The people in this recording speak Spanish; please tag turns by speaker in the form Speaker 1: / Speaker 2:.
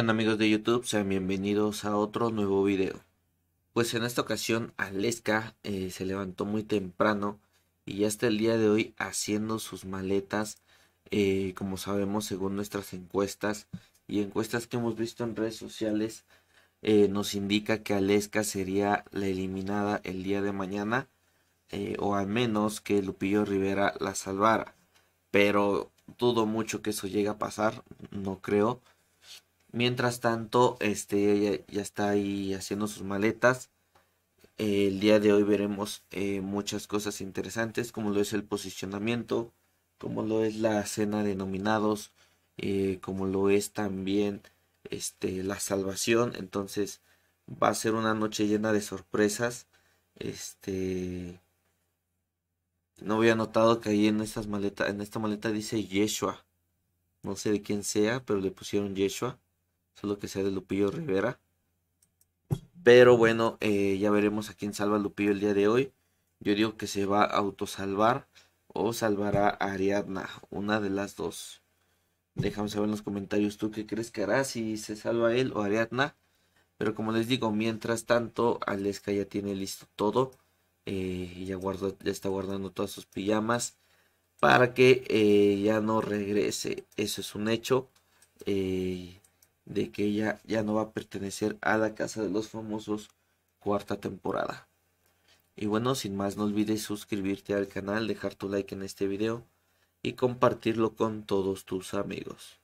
Speaker 1: amigos de YouTube? Sean bienvenidos a otro nuevo video. Pues en esta ocasión Aleska eh, se levantó muy temprano y ya está el día de hoy haciendo sus maletas, eh, como sabemos según nuestras encuestas y encuestas que hemos visto en redes sociales, eh, nos indica que Aleska sería la eliminada el día de mañana o al menos que Lupillo Rivera la salvara. Pero dudo mucho que eso llegue a pasar, no creo. Mientras tanto, este, ella ya está ahí haciendo sus maletas. el día de hoy veremos eh, muchas cosas interesantes, como lo es el posicionamiento, como lo es la cena de nominados, eh, como lo es también este, la salvación. Entonces va a ser una noche llena de sorpresas. Este, no había notado que ahí en estas en esta maleta dice Yeshua. No sé de quién sea, pero le pusieron Yeshua. Solo que sea de Lupillo Rivera. Pero bueno, eh, ya veremos a quién salva Lupillo el día de hoy. Yo digo que se va a autosalvar o salvará a Ariadna, una de las dos. Déjame saber en los comentarios tú qué crees que hará, si se salva él o Ariadna. Pero como les digo, mientras tanto, Aleska ya tiene listo todo. Eh, y ya, ya está guardando todas sus pijamas para que eh, ya no regrese. Eso es un hecho. Eh, de que ella ya no va a pertenecer a la Casa de los Famosos cuarta temporada. Y bueno, sin más, no olvides suscribirte al canal, dejar tu like en este video y compartirlo con todos tus amigos.